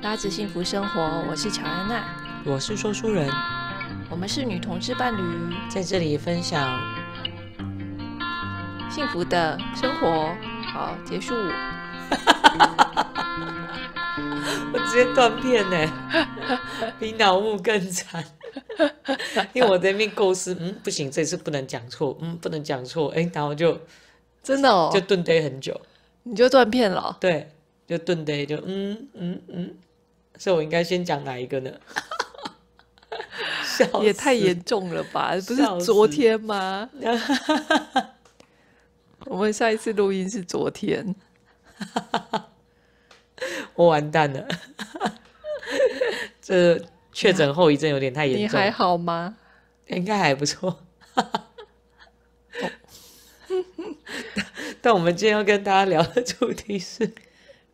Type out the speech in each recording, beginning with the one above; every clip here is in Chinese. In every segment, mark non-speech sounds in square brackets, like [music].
拉直幸福生活，我是乔安娜，我是说书人，我们是女同志伴侣，在这里分享幸福的生活。好，结束。[laughs] 我直接断片呢，[laughs] 比脑雾更惨。因为我在那边构思，嗯，不行，这次不能讲错，嗯，不能讲错，哎，然后就真的哦，就顿堆很久，你就断片了。对，就顿堆，就嗯嗯嗯。所以我应该先讲哪一个呢？[laughs] 也太严重了吧？不是昨天吗？[laughs] 我们下一次录音是昨天。[laughs] 我完蛋了，这确诊后遗症有点太严重。你还好吗？应该还不错。但但我们今天要跟大家聊的主题是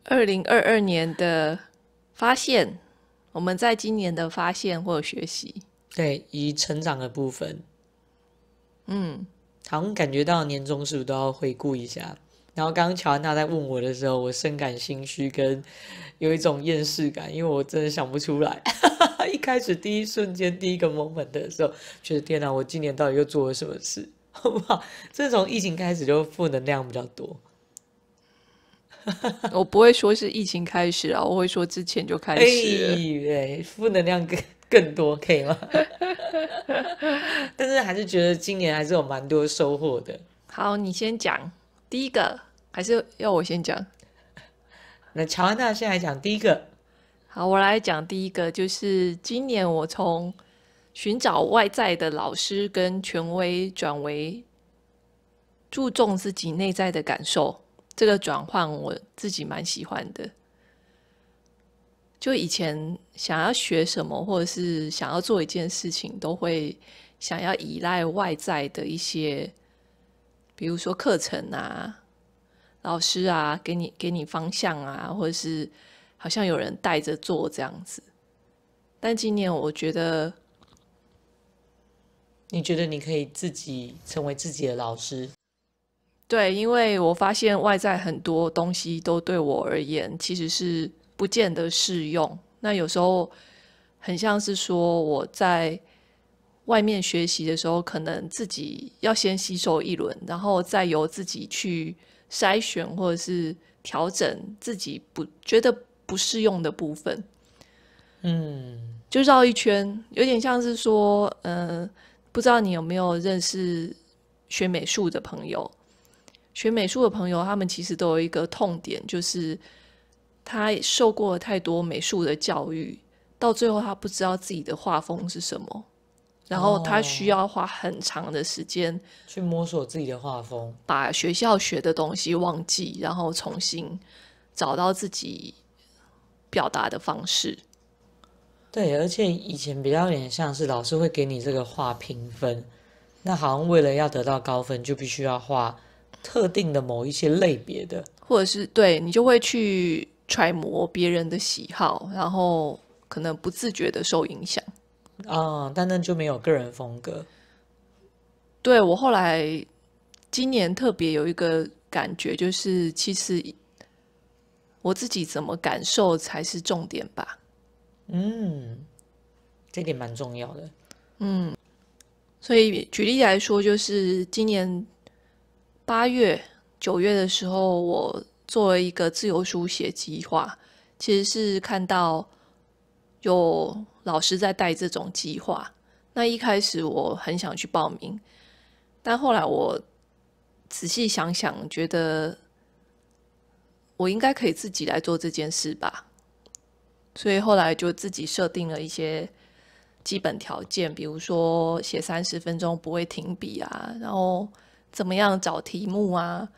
二零二二年的。发现我们在今年的发现或学习，对以成长的部分，嗯，好像感觉到年终是不是都要回顾一下？然后刚刚乔安娜在问我的时候，我深感心虚跟有一种厌世感，因为我真的想不出来。[laughs] 一开始第一瞬间第一个 moment 的时候，觉得天哪，我今年到底又做了什么事？[laughs] 好不好？自从疫情开始，就负能量比较多。[laughs] 我不会说是疫情开始啊，我会说之前就开始。哎，负能量更更多可以吗？[laughs] 但是还是觉得今年还是有蛮多收获的。好，你先讲第一个，还是要我先讲？那乔安娜先来讲第一个。好，我来讲第一个，就是今年我从寻找外在的老师跟权威，转为注重自己内在的感受。这个转换我自己蛮喜欢的。就以前想要学什么，或者是想要做一件事情，都会想要依赖外在的一些，比如说课程啊、老师啊，给你给你方向啊，或者是好像有人带着做这样子。但今年我觉得，你觉得你可以自己成为自己的老师。对，因为我发现外在很多东西都对我而言，其实是不见得适用。那有时候很像是说，我在外面学习的时候，可能自己要先吸收一轮，然后再由自己去筛选或者是调整自己不觉得不适用的部分。嗯，就绕一圈，有点像是说，呃，不知道你有没有认识学美术的朋友？学美术的朋友，他们其实都有一个痛点，就是他受过太多美术的教育，到最后他不知道自己的画风是什么，然后他需要花很长的时间去摸索自己的画风，把学校学的东西忘记，然后重新找到自己表达的方式。对，而且以前比较点像是老师会给你这个画评分，那好像为了要得到高分，就必须要画。特定的某一些类别的，或者是对你就会去揣摩别人的喜好，然后可能不自觉的受影响。啊，但那就没有个人风格。对我后来今年特别有一个感觉，就是其实我自己怎么感受才是重点吧。嗯，这点蛮重要的。嗯，所以举例来说，就是今年。八月、九月的时候，我做了一个自由书写计划。其实是看到有老师在带这种计划，那一开始我很想去报名，但后来我仔细想想，觉得我应该可以自己来做这件事吧。所以后来就自己设定了一些基本条件，比如说写三十分钟不会停笔啊，然后。怎么样找题目啊？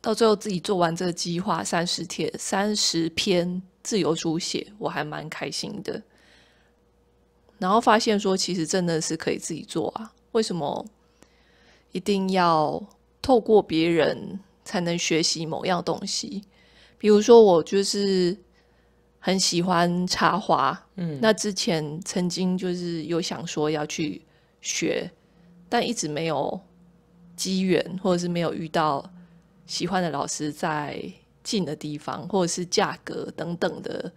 到最后自己做完这个计划三十天三十篇自由书写，我还蛮开心的。然后发现说，其实真的是可以自己做啊！为什么一定要透过别人才能学习某样东西？比如说，我就是很喜欢插花，嗯，那之前曾经就是有想说要去学，但一直没有。机缘，或者是没有遇到喜欢的老师，在近的地方，或者是价格等等的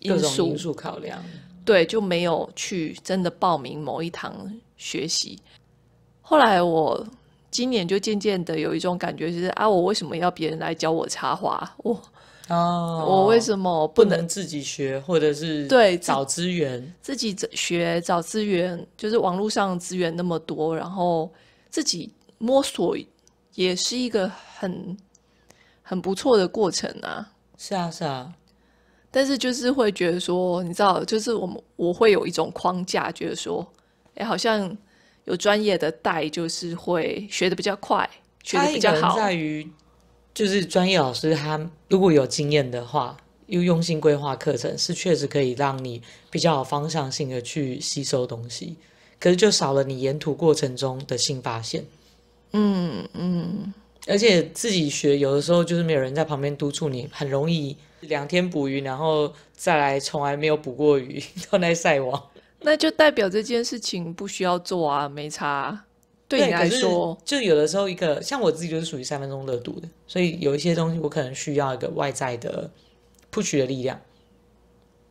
因素考量，对，就没有去真的报名某一堂学习。后来我今年就渐渐的有一种感觉，是啊，我为什么要别人来教我插花？我啊，我为什么不能自己学？或者是对找资源，自己学找资源，就是网络上资源那么多，然后自己。摸索也是一个很很不错的过程啊。是啊，是啊。但是就是会觉得说，你知道，就是我们我会有一种框架，觉得说，哎，好像有专业的带，就是会学的比较快，学的比较好。在于就是专业老师，他如果有经验的话，又用心规划课程，是确实可以让你比较有方向性的去吸收东西。可是就少了你沿途过程中的新发现。嗯嗯，而且自己学有的时候就是没有人在旁边督促你，很容易两天捕鱼，然后再来从来没有捕过鱼，[laughs] 都在晒网，那就代表这件事情不需要做啊，没差。对你来说，就有的时候一个像我自己就是属于三分钟热度的，所以有一些东西我可能需要一个外在的 push 的力量，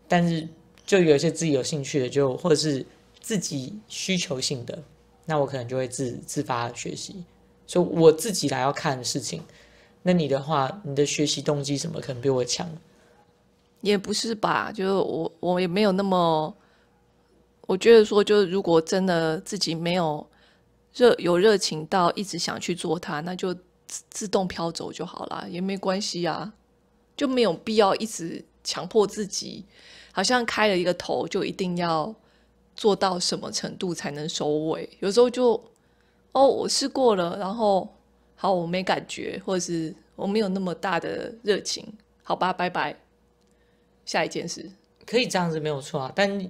但是就有一些自己有兴趣的，就或者是自己需求性的，那我可能就会自自发学习。就我自己来要看事情，那你的话，你的学习动机什么可能比我强？也不是吧，就是我我也没有那么，我觉得说就是如果真的自己没有热有热情到一直想去做它，那就自自动飘走就好了，也没关系啊，就没有必要一直强迫自己，好像开了一个头就一定要做到什么程度才能收尾，有时候就。哦，我试过了，然后好，我没感觉，或者是我没有那么大的热情，好吧，拜拜。下一件事可以这样子没有错啊，但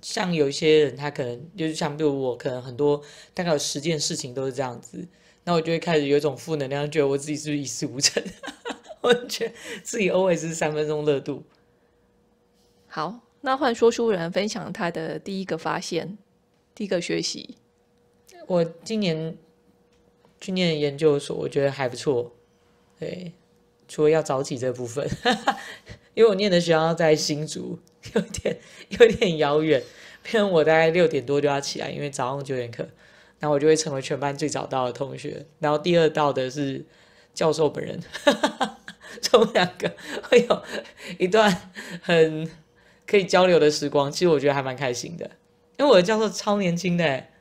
像有一些人，他可能就是像比如我，可能很多大概有十件事情都是这样子，那我就会开始有一种负能量，觉得我自己是不是一事无成？[laughs] 我觉得自己 always 三分钟热度。好，那换说书人分享他的第一个发现，第一个学习。我今年去念研究所，我觉得还不错。对，除了要早起这部分，[laughs] 因为我念的学校在新竹，有点有点遥远。比如我大概六点多就要起来，因为早上九点课，然后我就会成为全班最早到的同学。然后第二到的是教授本人，们 [laughs] 两个会有一段很可以交流的时光。其实我觉得还蛮开心的，因为我的教授超年轻的。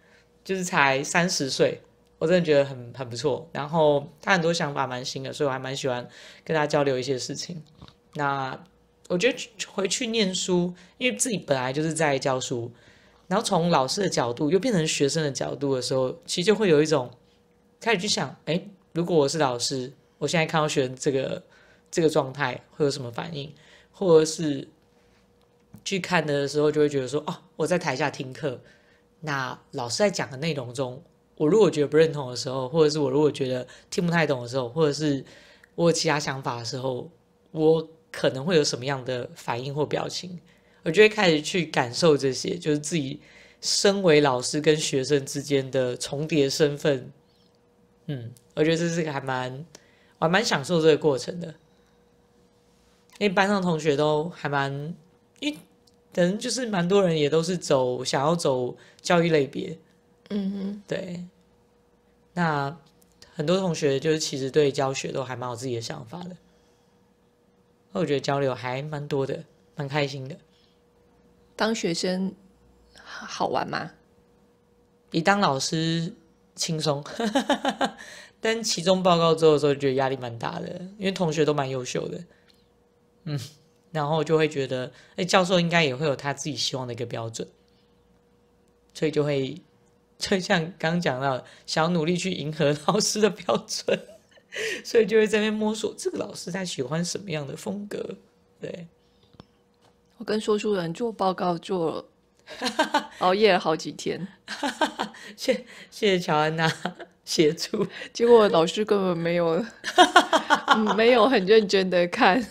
就是才三十岁，我真的觉得很很不错。然后他很多想法蛮新的，所以我还蛮喜欢跟他交流一些事情。那我觉得回去念书，因为自己本来就是在教书，然后从老师的角度又变成学生的角度的时候，其实就会有一种开始去想：哎，如果我是老师，我现在看到学生这个这个状态会有什么反应？或者是去看的时候，就会觉得说：哦，我在台下听课。那老师在讲的内容中，我如果觉得不认同的时候，或者是我如果觉得听不太懂的时候，或者是我有其他想法的时候，我可能会有什么样的反应或表情？我就会开始去感受这些，就是自己身为老师跟学生之间的重叠身份。嗯，我觉得这是个还蛮我还蛮享受这个过程的，因为班上同学都还蛮一。可能就是蛮多人也都是走想要走教育类别，嗯，对。那很多同学就是其实对教学都还蛮有自己的想法的，那我觉得交流还蛮多的，蛮开心的。当学生好玩吗？比当老师轻松，[laughs] 但期中报告之后的时候，觉得压力蛮大的，因为同学都蛮优秀的，嗯。然后就会觉得，哎，教授应该也会有他自己希望的一个标准，所以就会，就像刚讲到，想努力去迎合老师的标准，[laughs] 所以就会在边摸索这个老师他喜欢什么样的风格。对，我跟说书人做报告，做熬夜了好几天，[laughs] 谢谢谢乔安娜协助，结果老师根本没有，[laughs] 没有很认真的看。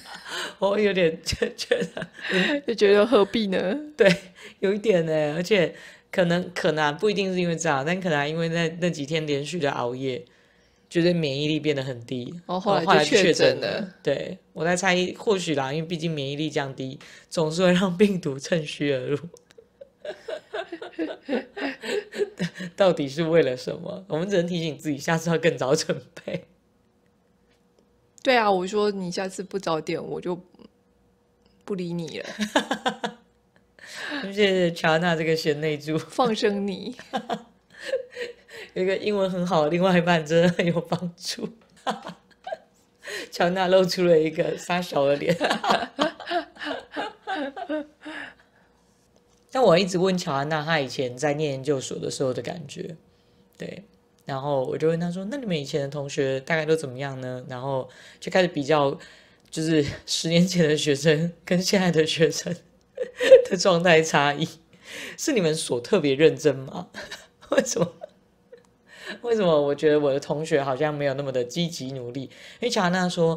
我有点觉 [laughs] 得，[laughs] 就觉得何必呢？对，有一点呢，而且可能可能不一定是因为这样，但可能因为那那几天连续的熬夜，觉得免疫力变得很低，哦，后来确诊了。对我在猜，或许啦，因为毕竟免疫力降低，总是会让病毒趁虚而入。[laughs] 到底是为了什么？我们只能提醒自己，下次要更早准备。对啊，我说你下次不早点，我就不理你了。[laughs] 谢谢乔安娜这个贤内助，放生你。[laughs] 有一个英文很好，的另外一半真的很有帮助。[laughs] 乔安娜露出了一个傻小的脸。但我一直问乔安娜，她以前在念研究所的时候的感觉，对。然后我就问他说：“那你们以前的同学大概都怎么样呢？”然后就开始比较，就是 [laughs] 十年前的学生跟现在的学生 [laughs] 的状态差异，是你们所特别认真吗？[laughs] 为什么？为什么？我觉得我的同学好像没有那么的积极努力。因为乔安娜说，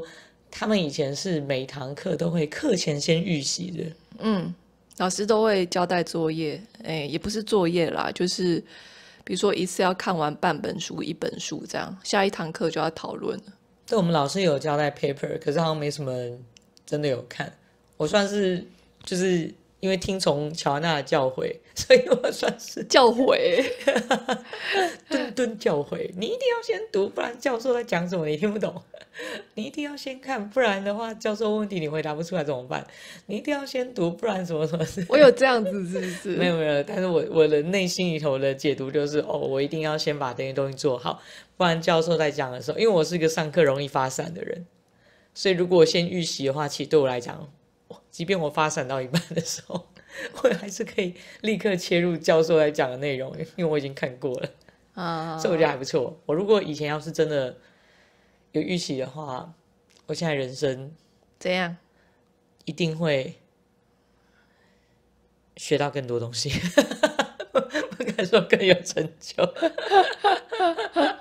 他们以前是每堂课都会课前先预习的，嗯，老师都会交代作业，哎，也不是作业啦，就是。比如说一次要看完半本书、一本书这样，下一堂课就要讨论了。对，我们老师有交代 paper，可是好像没什么真的有看。我算是就是。因为听从乔安娜的教诲，[laughs] 所以我算是教诲，[laughs] 敦敦教诲。你一定要先读，不然教授在讲什么你听不懂。[laughs] 你一定要先看，不然的话，教授问题你回答不出来怎么办？你一定要先读，不然什么什么。我有这样子，是不是。没有没有，但是我我的内心里头的解读就是，哦，我一定要先把这些东西做好，不然教授在讲的时候，因为我是一个上课容易发散的人，所以如果我先预习的话，其实对我来讲。即便我发散到一半的时候，[laughs] 我还是可以立刻切入教授在讲的内容，因为我已经看过了，所以我觉得还不错。我如果以前要是真的有预习的话，我现在人生怎样，一定会学到更多东西，[laughs] 不敢说更有成就。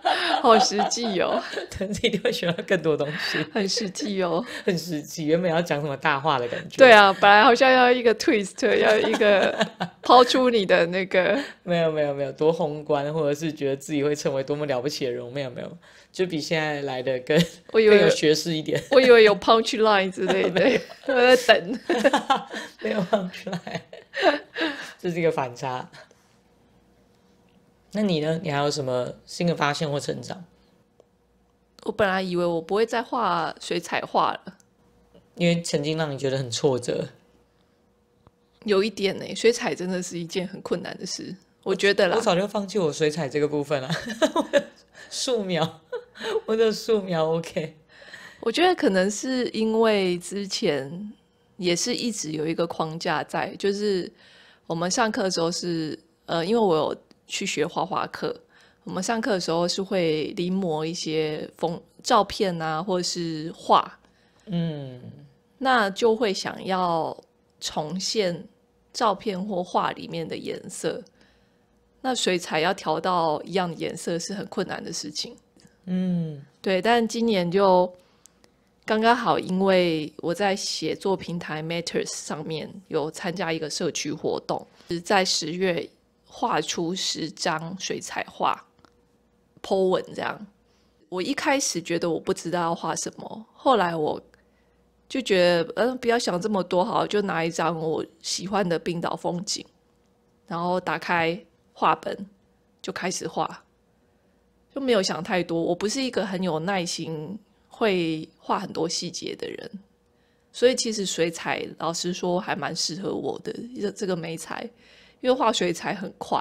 [laughs] 好实际哦，但一定会学到更多东西。[laughs] 很实际哦，[laughs] 很实际。原本要讲什么大话的感觉？对啊，本来好像要一个 twist，要一个抛出你的那个。没有没有没有，多宏观，或者是觉得自己会成为多么了不起的人？没有没有，就比现在来的更更有学识一点。我以为有 punch line 之类的，我在等，没有 punch line，这是一个反差。那你呢？你还有什么新的发现或成长？我本来以为我不会再画水彩画了，因为曾经让你觉得很挫折。有一点呢，水彩真的是一件很困难的事，我觉得啦。我早就放弃我水彩这个部分了，[laughs] 素描，我的素描 OK。我觉得可能是因为之前也是一直有一个框架在，就是我们上课的时候是呃，因为我有。去学画画课，我们上课的时候是会临摹一些风照片啊，或者是画，嗯，那就会想要重现照片或画里面的颜色。那水彩要调到一样的颜色是很困难的事情，嗯，对。但今年就刚刚好，因为我在写作平台 Matters 上面有参加一个社区活动，是在十月。画出十张水彩画，po 文这样。我一开始觉得我不知道要画什么，后来我就觉得，嗯，不要想这么多，好，就拿一张我喜欢的冰岛风景，然后打开画本就开始画，就没有想太多。我不是一个很有耐心、会画很多细节的人，所以其实水彩，老实说，还蛮适合我的。这这个眉彩。因为画水彩很快，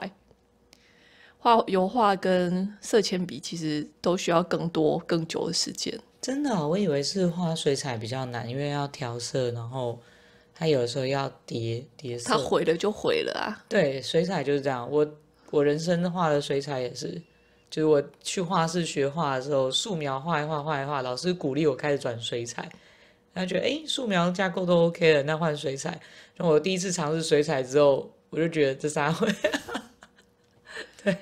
画油画跟色铅笔其实都需要更多更久的时间。真的，我以为是画水彩比较难，因为要调色，然后它有的时候要叠叠色。它毁了就毁了啊！对，水彩就是这样。我我人生画的水彩也是，就是我去画室学画的时候，素描画一画画一画，老师鼓励我开始转水彩，他觉得哎，素描架构都 OK 了，那换水彩。后我第一次尝试水彩之后。我就觉得这三会，对，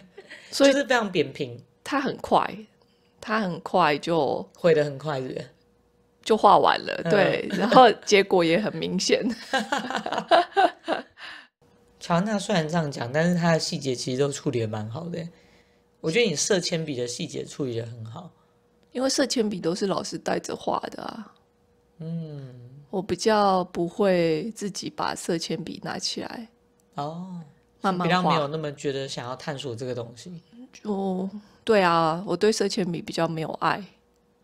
所以是非常扁平。他很快，他很快就画的很快，就就画完了。对，然后结果也很明显。[laughs] 乔纳虽然这样讲，但是他的细节其实都处理的蛮好的。我觉得你色铅笔的细节处理的很好，因为色铅笔都是老师带着画的啊。嗯，我比较不会自己把色铅笔拿起来。哦，比较没有那么觉得想要探索这个东西，就对啊，我对色铅笔比较没有爱，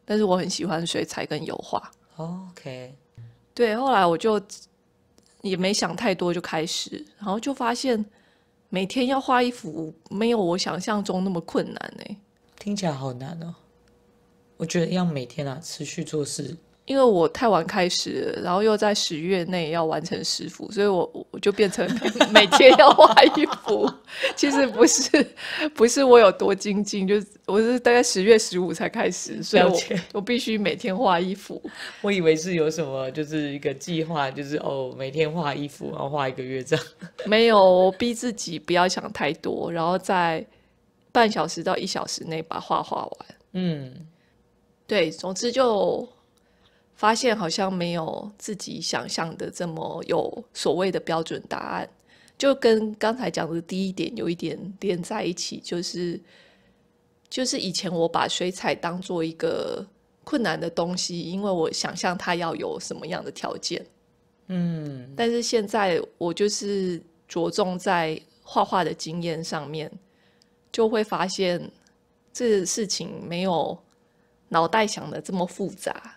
但是我很喜欢水彩跟油画。OK，对，后来我就也没想太多就开始，然后就发现每天要画一幅，没有我想象中那么困难呢。听起来好难哦，我觉得要每天啊持续做事。因为我太晚开始了，然后又在十月内要完成十幅，所以我我就变成 [laughs] 每天要画一幅。其实不是，不是我有多精进，就是我是大概十月十五才开始，所以我我必须每天画一幅。[laughs] 我以为是有什么就是一个计划，就是哦每天画一幅，然后画一个月这样。[laughs] 没有，逼自己不要想太多，然后在半小时到一小时内把画画完。嗯，对，总之就。发现好像没有自己想象的这么有所谓的标准答案，就跟刚才讲的第一点有一点连在一起，就是就是以前我把水彩当做一个困难的东西，因为我想象它要有什么样的条件，嗯，但是现在我就是着重在画画的经验上面，就会发现这事情没有脑袋想的这么复杂。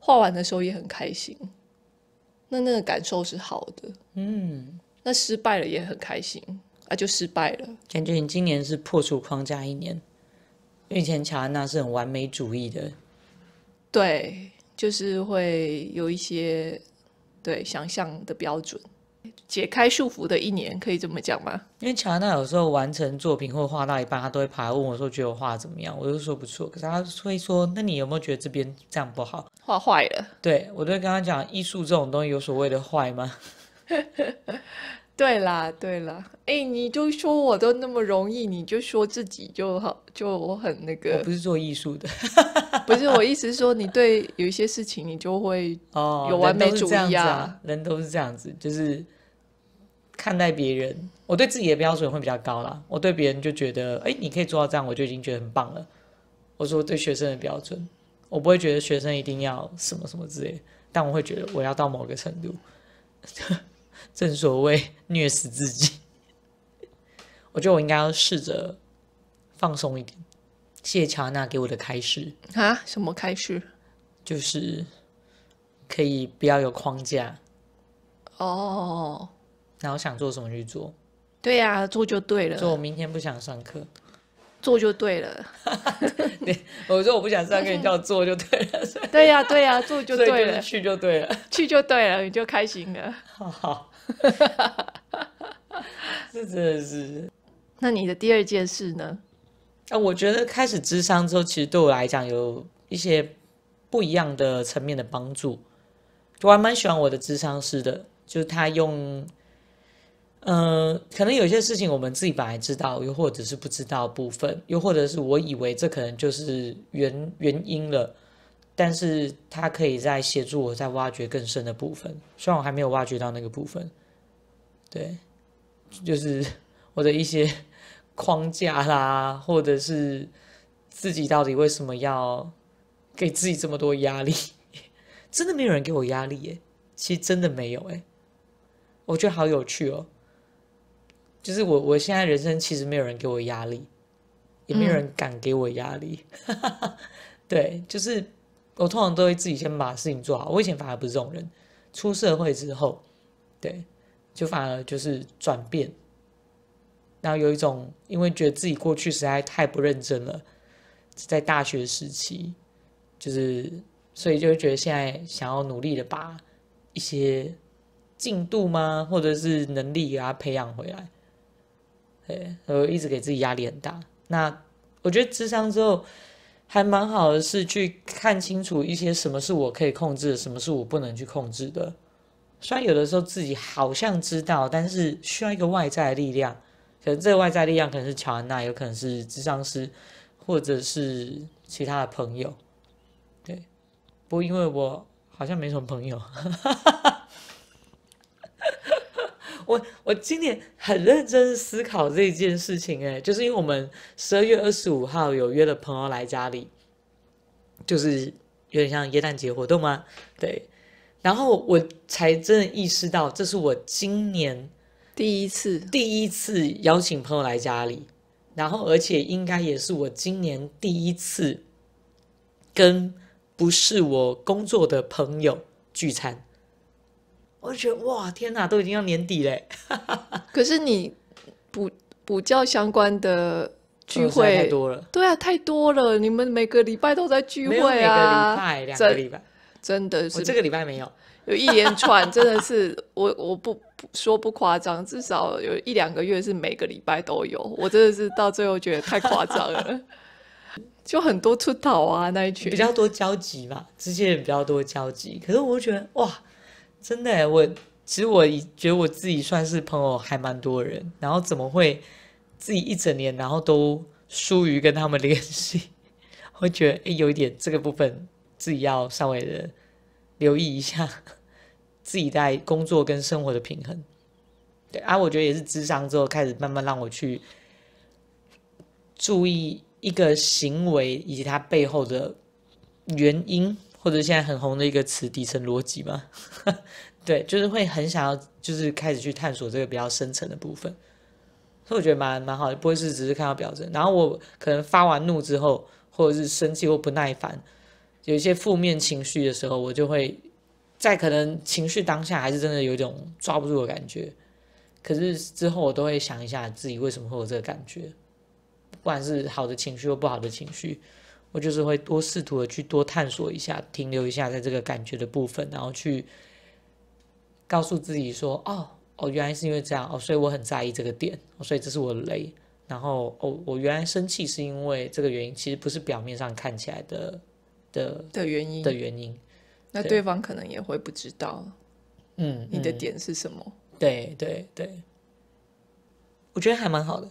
画完的时候也很开心，那那个感受是好的。嗯，那失败了也很开心啊，就失败了。感觉你今年是破除框架一年，因为以前乔安娜是很完美主义的，对，就是会有一些对想象的标准。解开束缚的一年，可以这么讲吗？因为乔安娜有时候完成作品或画到一半，他都会爬来问我说：“觉得我画怎么样？”我就说：“不错。”可是他会说：“那你有没有觉得这边这样不好？画坏了？”对我都会跟他讲：“艺术这种东西有所谓的坏吗？” [laughs] 对啦，对啦，哎，你就说我都那么容易，你就说自己就好，就我很那个。不是做艺术的，不是我意思说，你对有一些事情你就会 [laughs] 有完美主义啊。人都是这样子，就是看待别人，我对自己的标准会比较高啦。我对别人就觉得，哎，你可以做到这样，我就已经觉得很棒了。我说对学生的标准，我不会觉得学生一定要什么什么之类，但我会觉得我要到某个程度。正所谓虐死自己，[laughs] 我觉得我应该要试着放松一点。谢谢乔安娜给我的开始啊，什么开始？就是可以不要有框架哦，然后想做什么去做。对呀，做就对了。说我明天不想上课，做就对了。[laughs] 我说我不想上课，叫我做就对了。[laughs] 对呀，对呀，做就对了，去就对了，去就对了，你就开心了。好。哈哈哈，这真的是。那你的第二件事呢？啊，我觉得开始智商之后，其实对我来讲有一些不一样的层面的帮助。就我蛮喜欢我的智商师的，就是他用，呃，可能有些事情我们自己本来知道，又或者是不知道部分，又或者是我以为这可能就是原原因了，但是他可以在协助我在挖掘更深的部分。虽然我还没有挖掘到那个部分。对，就是 [laughs] 我的一些 [laughs] 框架啦，或者是自己到底为什么要给自己这么多压力？[laughs] 真的没有人给我压力耶，其实真的没有哎，我觉得好有趣哦。就是我我现在人生其实没有人给我压力，也没有人敢给我压力。对，就是我通常都会自己先把事情做好。我以前反而不是这种人，出社会之后，对。就反而就是转变，然后有一种因为觉得自己过去实在太不认真了，在大学时期，就是所以就觉得现在想要努力的把一些进度吗，或者是能力啊培养回来，然我一直给自己压力很大。那我觉得智商之后还蛮好的是去看清楚一些什么是我可以控制，什么是我不能去控制的。虽然有的时候自己好像知道，但是需要一个外在的力量，可能这个外在力量可能是乔安娜，有可能是智商师，或者是其他的朋友，对。不过因为我好像没什么朋友，哈哈哈哈哈哈，我我今年很认真思考这件事情，哎，就是因为我们十二月二十五号有约了朋友来家里，就是有点像耶诞节活动吗？对。然后我才真的意识到，这是我今年第一次第一次邀请朋友来家里，然后而且应该也是我今年第一次跟不是我工作的朋友聚餐。我觉得哇，天哪，都已经要年底嘞！[laughs] 可是你补补教相关的聚会太多了，对啊，太多了。你们每个礼拜都在聚会啊？每个礼拜，两个礼拜。真的是我这个礼拜没有有一连串，真的是 [laughs] 我我不说不夸张，至少有一两个月是每个礼拜都有。我真的是到最后觉得太夸张了，[laughs] 就很多出逃啊那一群比较多交集嘛，之前也比较多交集。可是我觉得哇，真的，我其实我以觉得我自己算是朋友还蛮多人，然后怎么会自己一整年然后都疏于跟他们联系？会 [laughs] 觉得诶有一点这个部分。自己要稍微的留意一下 [laughs] 自己在工作跟生活的平衡，对啊，我觉得也是智商之后开始慢慢让我去注意一个行为以及它背后的原因，或者现在很红的一个词“底层逻辑”嘛，[laughs] 对，就是会很想要就是开始去探索这个比较深层的部分，所以我觉得蛮蛮好的，不会是只是看到表层。然后我可能发完怒之后，或者是生气或不耐烦。有一些负面情绪的时候，我就会在可能情绪当下，还是真的有一种抓不住的感觉。可是之后，我都会想一下自己为什么会有这个感觉，不管是好的情绪或不好的情绪，我就是会多试图的去多探索一下，停留一下在这个感觉的部分，然后去告诉自己说：“哦，哦，原来是因为这样哦，所以我很在意这个点，所以这是我累。然后，哦，我原来生气是因为这个原因，其实不是表面上看起来的。”的的原因，的原因，那对方可能也会不知道，嗯，你的点是什么？对对对，我觉得还蛮好的，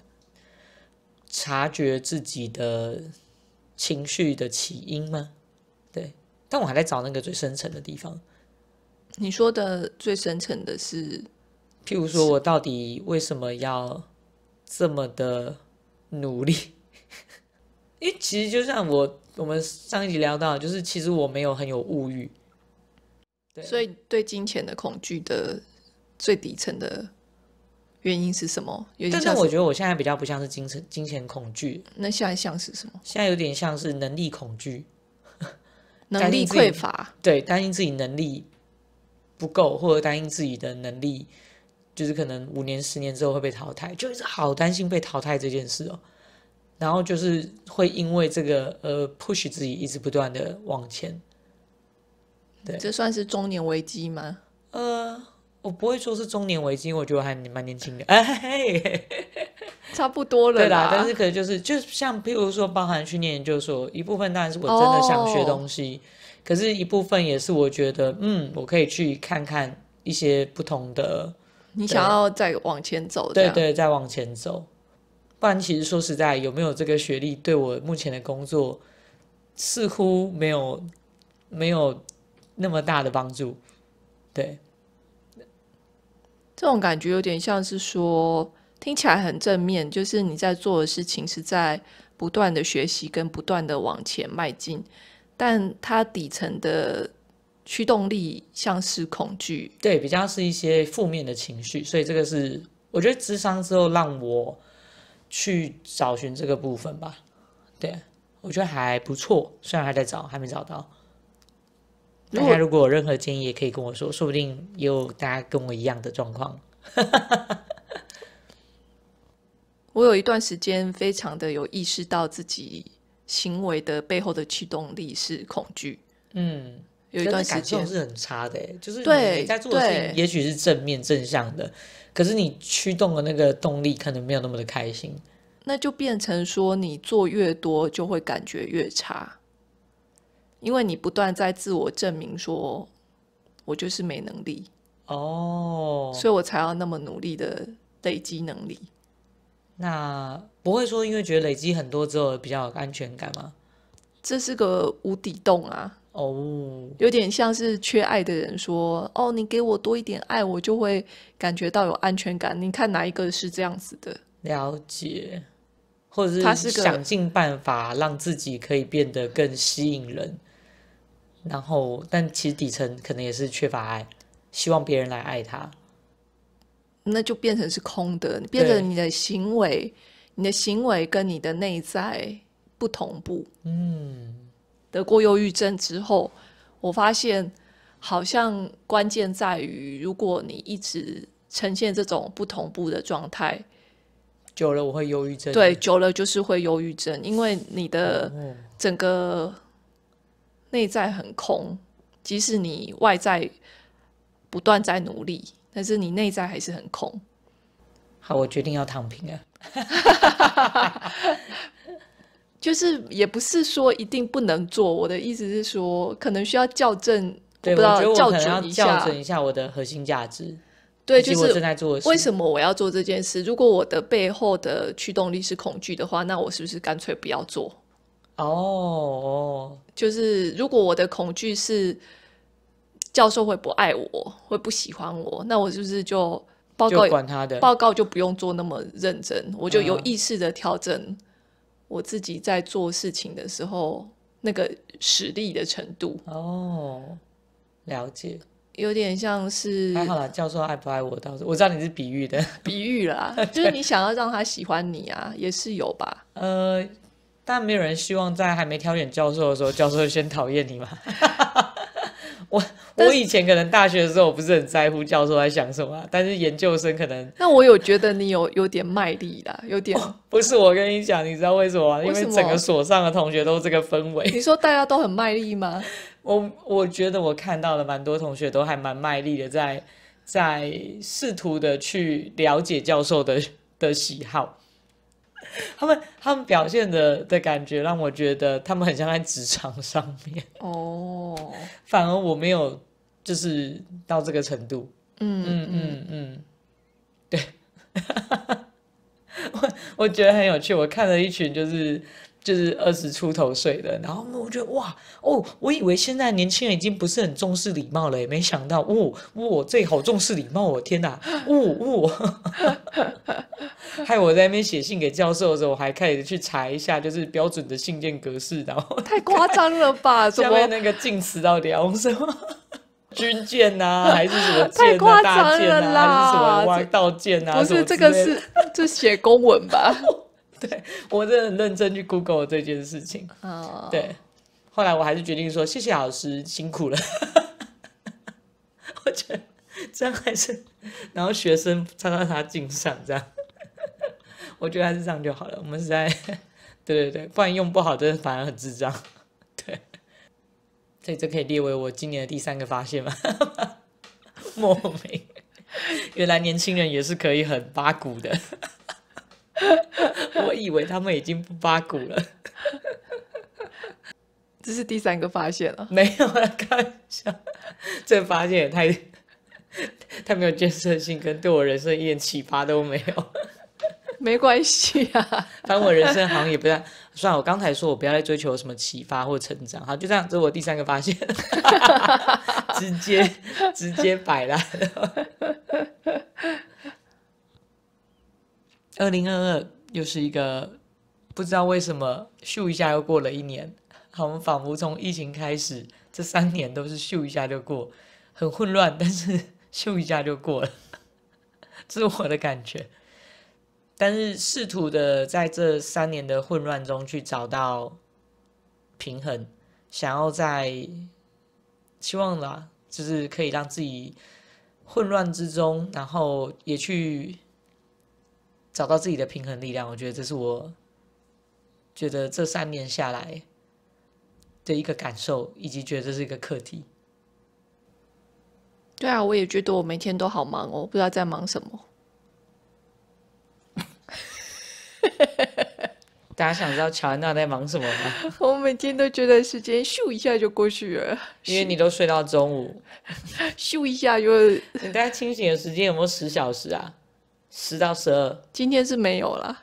察觉自己的情绪的起因吗？对，但我还在找那个最深层的地方。你说的最深层的是，譬如说我到底为什么要这么的努力？[laughs] 因为其实就像我。我们上一集聊到，就是其实我没有很有物欲，对，所以对金钱的恐惧的最底层的原因是什么？但但我觉得我现在比较不像是金钱金钱恐惧，那现在像是什么？现在有点像是能力恐惧，能力匮乏，对，担心自己能力不够，或者担心自己的能力就是可能五年十年之后会被淘汰，就是好担心被淘汰这件事哦。然后就是会因为这个而 push 自己一直不断的往前，对，这算是中年危机吗？呃，我不会说是中年危机，因为我觉得还蛮年轻的，[laughs] 差不多了，对啦，但是可能就是就是像譬如说，包含去念就是说一部分当然是我真的想学东西，可是一部分也是我觉得嗯，我可以去看看一些不同的，你想要再往前走，对对，再往前走。不然其实说实在，有没有这个学历，对我目前的工作似乎没有没有那么大的帮助。对，这种感觉有点像是说，听起来很正面，就是你在做的事情是在不断的学习跟不断的往前迈进，但它底层的驱动力像是恐惧，对，比较是一些负面的情绪。所以这个是我觉得，智商之后让我。去找寻这个部分吧，对我觉得还不错，虽然还在找，还没找到。大家如果有任何建议，也可以跟我说，说不定也有大家跟我一样的状况。[laughs] 我有一段时间非常的有意识到自己行为的背后的驱动力是恐惧。嗯。有一段时间感情是很差的，就是对在做的事情也许是正面正向的，可是你驱动的那个动力可能没有那么的开心，那就变成说你做越多就会感觉越差，因为你不断在自我证明说，我就是没能力哦，所以我才要那么努力的累积能力，那不会说因为觉得累积很多之后比较有安全感吗？这是个无底洞啊。哦，有点像是缺爱的人说：“哦，你给我多一点爱，我就会感觉到有安全感。”你看哪一个是这样子的？了解，或者是想尽办法让自己可以变得更吸引人，然后，但其实底层可能也是缺乏爱，希望别人来爱他，那就变成是空的，变成你的行为，你的行为跟你的内在不同步。嗯。得过忧郁症之后，我发现好像关键在于，如果你一直呈现这种不同步的状态，久了我会忧郁症。对，久了就是会忧郁症，因为你的整个内在很空，即使你外在不断在努力，但是你内在还是很空。好，我决定要躺平啊！[laughs] 就是也不是说一定不能做，我的意思是说，可能需要校正，我不知道校准一下。校准一下我的核心价值。对，就是正在做。为什么我要做这件事？如果我的背后的驱动力是恐惧的话，那我是不是干脆不要做？哦，就是如果我的恐惧是教授会不爱我，会不喜欢我，那我是不是就报告管他的报告就不用做那么认真？我就有意识的调整。我自己在做事情的时候，那个实力的程度哦，了解，有点像是还好啦，教授爱不爱我？倒是我知道你是比喻的，[laughs] 比喻啦，[laughs] 就是你想要让他喜欢你啊，也是有吧？呃，但没有人希望在还没挑选教授的时候，教授先讨厌你嘛。[laughs] 我。我以前可能大学的时候，我不是很在乎教授在想什么，但是研究生可能……那我有觉得你有有点卖力啦，有点……不是，我跟你讲，你知道为什么吗？因为整个所上的同学都这个氛围。你说大家都很卖力吗？我我觉得我看到了蛮多同学都还蛮卖力的，在在试图的去了解教授的的喜好。他们他们表现的的感觉让我觉得他们很像在职场上面哦，反而我没有。就是到这个程度，嗯嗯嗯嗯，对，[laughs] 我我觉得很有趣。我看了一群就是就是二十出头岁的，然后我觉得哇哦，我以为现在年轻人已经不是很重视礼貌了，也没想到哦，哇，这好重视礼貌，我天哪，哦哦，[laughs] 害我在那边写信给教授的时候，我还开始去查一下就是标准的信件格式，然后太夸张了吧？[laughs] 下面那个敬词到底啊？什么？军舰呐，[laughs] 还是什么舰大舰了还是什么外道舰啊？不是这个是就写公文吧？[laughs] 对，我真的很认真去 Google 这件事情。哦，对，后来我还是决定说谢谢老师辛苦了。[laughs] 我觉得这样还是，然后学生擦擦擦镜上这样。我觉得还是这样就好了。我们是在对对对，不然用不好，真的反而很智障。这这可以列为我今年的第三个发现吗？[laughs] 莫名，原来年轻人也是可以很八股的。[laughs] 我以为他们已经不八股了。这是第三个发现了。没有了，开玩笑，这发现也太……太没有建设性，跟对我人生一点启发都没有。没关系啊，反正我人生好像也不太。算我刚才说，我不要再追求什么启发或成长，好，就这样，这是我第三个发现，[laughs] 直接直接摆烂。二零二二又是一个不知道为什么咻一下又过了一年，好，我们仿佛从疫情开始这三年都是咻一下就过，很混乱，但是咻一下就过了，[laughs] 这是我的感觉。但是试图的在这三年的混乱中去找到平衡，想要在希望啦，就是可以让自己混乱之中，然后也去找到自己的平衡力量。我觉得这是我觉得这三年下来的一个感受，以及觉得这是一个课题。对啊，我也觉得我每天都好忙哦，不知道在忙什么。大家想知道乔安娜在忙什么吗？[laughs] 我每天都觉得时间咻一下就过去了，因为你都睡到中午，咻一下就 [laughs]…… 你大概清醒的时间有没有十小时啊？十到十二，今天是没有了，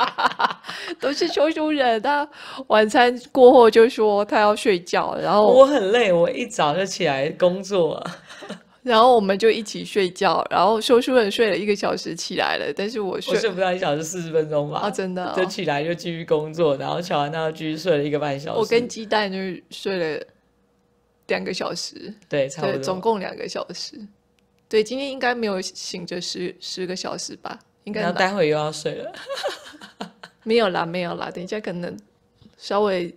[laughs] 都是匆匆人。他晚餐过后就说他要睡觉，然后我很累，我一早就起来工作。然后我们就一起睡觉，然后收书人睡了一个小时起来了，但是我睡我睡不到一小时四十分钟吧？啊，真的，就起来就继续工作，然后乔安娜继续睡了一个半小时。我跟鸡蛋就是睡了两个小时，对，差不多，总共两个小时。对，今天应该没有醒着十十个小时吧？应该。然待会又要睡了。[laughs] 没有啦，没有啦，等一下可能稍微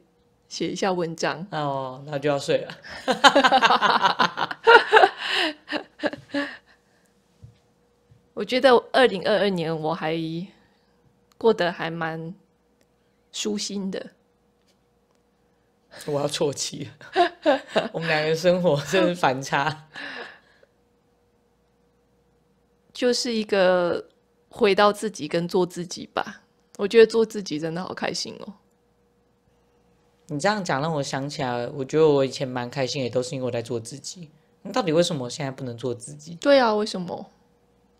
写一下文章。哦，那就要睡了。[laughs] [laughs] 我觉得二零二二年我还过得还蛮舒心的。[laughs] 我要啜泣，[laughs] 我们两个生活真是反差，就是一个回到自己跟做自己吧。我觉得做自己真的好开心哦。你这样讲让我想起来，我觉得我以前蛮开心，也都是因为我在做自己。你到底为什么现在不能做自己？对啊，为什么？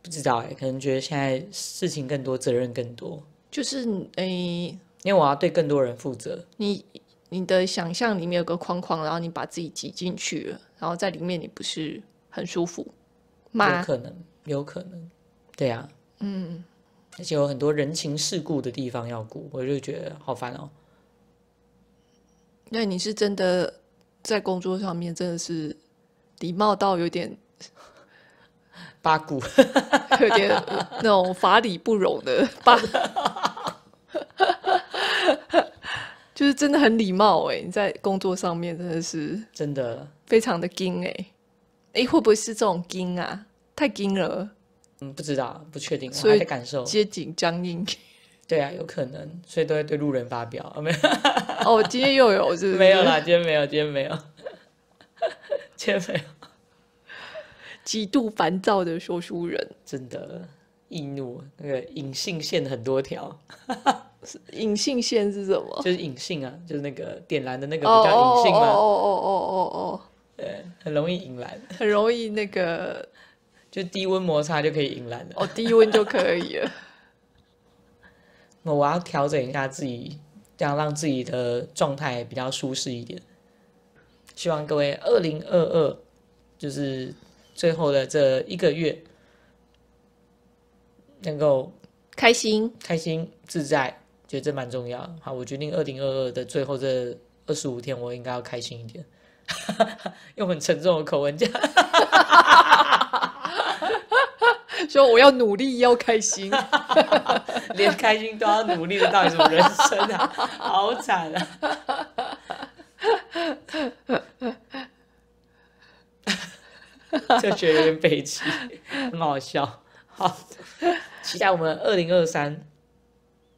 不知道哎，可能觉得现在事情更多，责任更多。就是哎，因为我要对更多人负责。你你的想象里面有个框框，然后你把自己挤进去了，然后在里面你不是很舒服。有可能，有可能。对啊，嗯。而且有很多人情世故的地方要顾，我就觉得好烦哦。那你是真的在工作上面真的是？礼貌到有点八股，[laughs] 有点那种法理不容的八，[laughs] 就是真的很礼貌哎，你在工作上面真的是真的非常的硬哎，哎会不会是这种硬啊？太硬了？嗯，不知道，不确定，所以感受，接近僵硬。对啊，有可能，所以都会对路人发表。没有，哦，今天又有是？不是？没有啦，今天没有，今天没有，[laughs] 今天没有。极度烦躁的说书人，真的易怒，那个隐性线很多条。[laughs] 隐性线是什么？就是隐性啊，就是那个点燃的那个比叫隐性吗？哦哦哦哦哦哦，对，很容易引燃，很容易那个，就低温摩擦就可以引燃的。哦，低温就可以了。那 [laughs] 我要调整一下自己，样让自己的状态比较舒适一点。希望各位，二零二二就是。最后的这一个月，能够开心、开心、自在，觉得这蛮重要。好，我决定二零二二的最后这二十五天，我应该要开心一点。[laughs] 用很沉重的口吻讲，[laughs] 说我要努力，要开心，[laughs] 连开心都要努力的，到底什么人生啊？好惨啊！[laughs] 就觉得有点悲情，[laughs] 很好笑。好，期待我们二零二三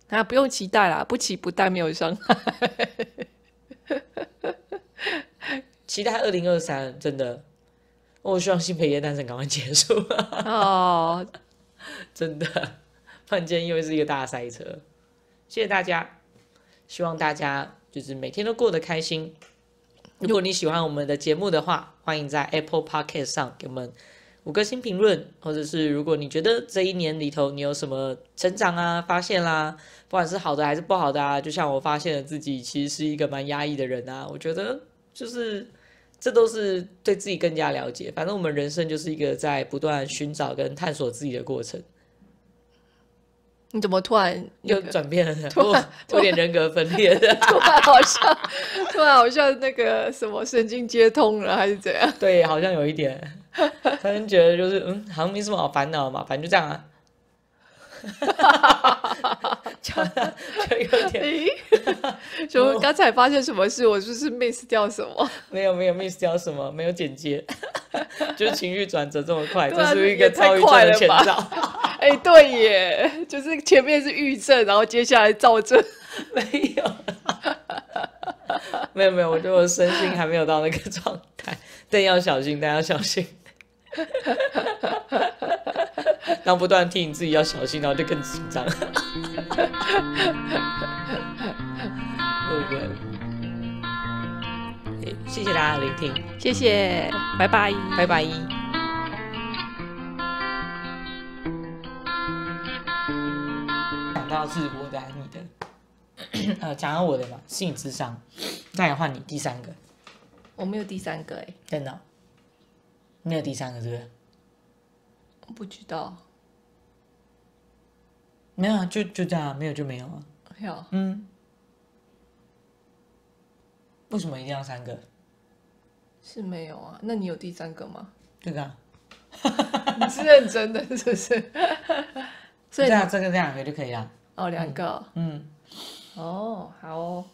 啊！不用期待啦，不期不待没有伤害。期待二零二三，真的。我希望新培业诞生赶快结束。哦，[laughs] 真的，突然今又是一个大塞车。谢谢大家，希望大家就是每天都过得开心。如果你喜欢我们的节目的话，欢迎在 Apple Podcast 上给我们五个新评论，或者是如果你觉得这一年里头你有什么成长啊、发现啦，不管是好的还是不好的啊，就像我发现了自己其实是一个蛮压抑的人啊，我觉得就是这都是对自己更加了解。反正我们人生就是一个在不断寻找跟探索自己的过程。你怎么突然又转变了？[laughs] 突有点人格分裂的，突然好像，突然好像那个什么神经接通了还是怎样？对，好像有一点，突然觉得就是嗯，好像没什么好烦恼嘛，反正就这样啊。哈 [laughs] 哈 [laughs] 就有点。[laughs] 就刚才发生什么事，我就是 miss 掉什么？没有没有 miss 掉什么，没有剪接，就是情绪转折这么快，这是一个超愉快的前兆。哎，对耶，就是前面是预症，然后接下来造症。没有，没有没有，我觉得我身心还没有到那个状态，但要小心，但要小心。刚不断提醒自己要小心，然后就更紧张。哈哈哈！哈谢谢大家聆听，谢谢，拜拜，拜拜。讲到是我的，还是你的，[clears throat] 呃，讲到我的嘛，性智商，再来换你第三个。我没有第三个哎。真的？没有第三个对不对？不知道。没有，就就这样，没有就没有啊。有，嗯，为什么一定要三个？是没有啊？那你有第三个吗？这个，你是认真的，是不是？[laughs] 所以，这样这个这样就可以了。哦，两个，嗯，哦，好。